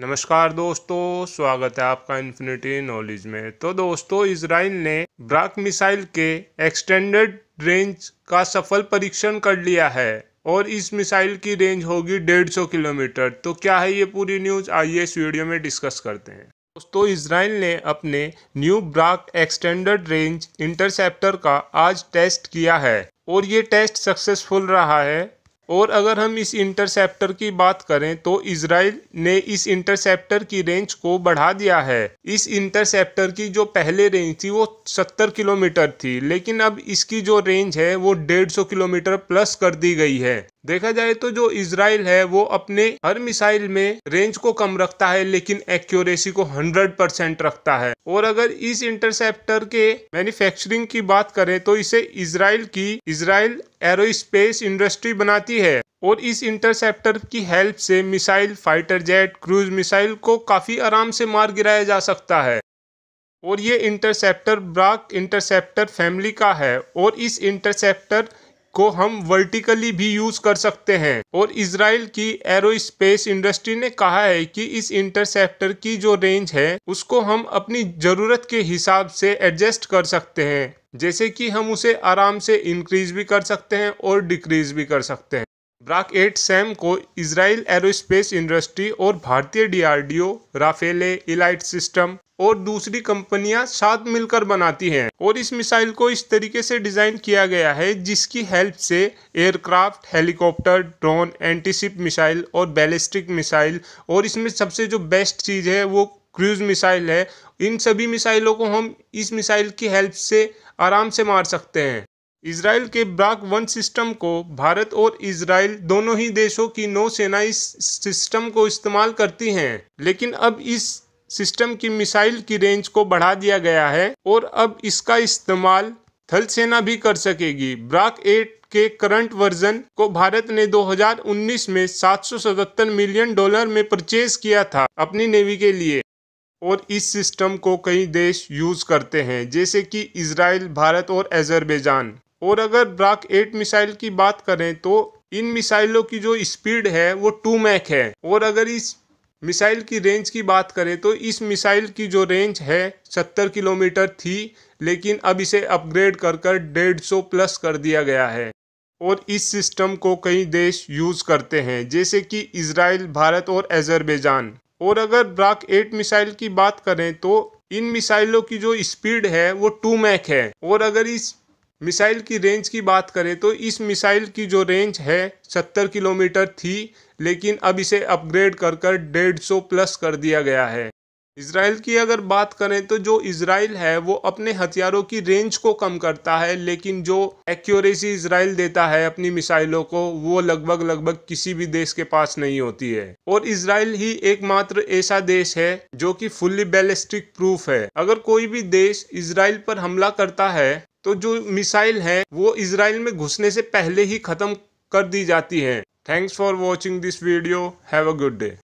नमस्कार दोस्तों स्वागत है आपका इन्फिनिटी नॉलेज में तो दोस्तों इसराइल ने ब्राक मिसाइल के एक्सटेंडेड रेंज का सफल परीक्षण कर लिया है और इस मिसाइल की रेंज होगी 150 किलोमीटर तो क्या है ये पूरी न्यूज़ आइए इस वीडियो में डिस्कस करते हैं दोस्तों इसराइल ने अपने new Barak extended range interceptor का आज टेस्ट किया है और ये टेस्ट सक्सेसफुल रहा है और अगर हम इस इंटरसेप्टर की बात करें तो इसराइल ने इस इंटरसेप्टर की रेंज को बढ़ा दिया है इस इंटरसेप्टर की जो पहले रेंज थी वो 70 किलोमीटर थी लेकिन अब इसकी जो रेंज है वो 150 किलोमीटर प्लस कर दी गई है देखा जाए तो जो इसराइल है वो अपने हर मिसाइल में रेंज को कम रखता है लेकिन एक्यूरेसी को 100 परसेंट रखता है और अगर इस इंटरसेप्टर के मैन्युफैक्चरिंग की बात करें तो इसे इसराइल की इसराइल एरोस्पेस इंडस्ट्री बनाती है और इस इंटरसेप्टर की हेल्प से missile fighter jet cruise missile को काफ़ी आराम से मार गिराया जा सकता है और ये इंटरसेप्टर ब्राक इंटरसेप्टर फैमिली का है और इस इंटरसेप्टर को हम वर्टिकली भी यूज कर सकते हैं और इसराइल की एरो स्पेस इंडस्ट्री ने कहा है कि इस इंटरसेप्टर की जो रेंज है उसको हम अपनी जरूरत के हिसाब से एडजस्ट कर सकते हैं जैसे कि हम उसे आराम से इंक्रीज भी कर सकते हैं और डिक्रीज भी कर सकते हैं ब्राक एट सैम को इसराइल एरोस्पेस इंडस्ट्री और भारतीय डीआरडीओ राफेले इलाइट सिस्टम और दूसरी कंपनियां साथ मिलकर बनाती हैं और इस मिसाइल को इस तरीके से डिज़ाइन किया गया है जिसकी हेल्प से aircraft helicopter drone antiship missile और बैलिस्टिक मिसाइल और इसमें सबसे जो बेस्ट चीज़ है वो क्रूज मिसाइल है इन सभी मिसाइलों को हम इस मिसाइल की हेल्प से आराम से मार सकते हैं इसराइल के ब्राक वन सिस्टम को भारत और इसराइल दोनों ही देशों की नौसेना इस सिस्टम को इस्तेमाल करती हैं लेकिन अब इस सिस्टम की मिसाइल की रेंज को बढ़ा दिया गया है और अब इसका इस्तेमाल थल सेना भी कर सकेगी ब्राक एट के करंट वर्जन को भारत ने 2019 में 777 मिलियन डॉलर में परचेज किया था अपनी नेवी के लिए और इस सिस्टम को कई देश यूज़ करते हैं जैसे कि इसराइल भारत और अजरबैजान और अगर ब्राक एट मिसाइल की बात करें तो इन मिसाइलों की जो स्पीड है वो टू मैक है और अगर इस मिसाइल की रेंज की बात करें तो इस मिसाइल की जो रेंज है सत्तर किलोमीटर थी लेकिन अब इसे अपग्रेड कर कर डेढ़ सौ प्लस कर दिया गया है और इस सिस्टम को कई देश यूज़ करते हैं जैसे कि इसराइल भारत और अजरबैजान और अगर ब्राक एट मिसाइल की बात करें तो इन मिसाइलों की जो स्पीड है वो टू मैक है और अगर इस मिसाइल की रेंज की बात करें तो इस मिसाइल की जो रेंज है सत्तर किलोमीटर थी लेकिन अब इसे अपग्रेड कर कर डेढ़ सौ प्लस कर दिया गया है इसराइल की अगर बात करें तो जो इसराइल है वो अपने हथियारों की रेंज को कम करता है लेकिन जो एक्यूरेसी इसराइल देता है अपनी मिसाइलों को वो लगभग लगभग किसी भी देश के पास नहीं होती है और इसराइल ही एकमात्र ऐसा देश है जो कि फुल्ली बैलिस्टिक प्रूफ है अगर कोई भी देश इसराइल पर हमला करता है तो जो मिसाइल है वो इसराइल में घुसने से पहले ही ख़त्म कर दी जाती है thanks for watching this video have a good day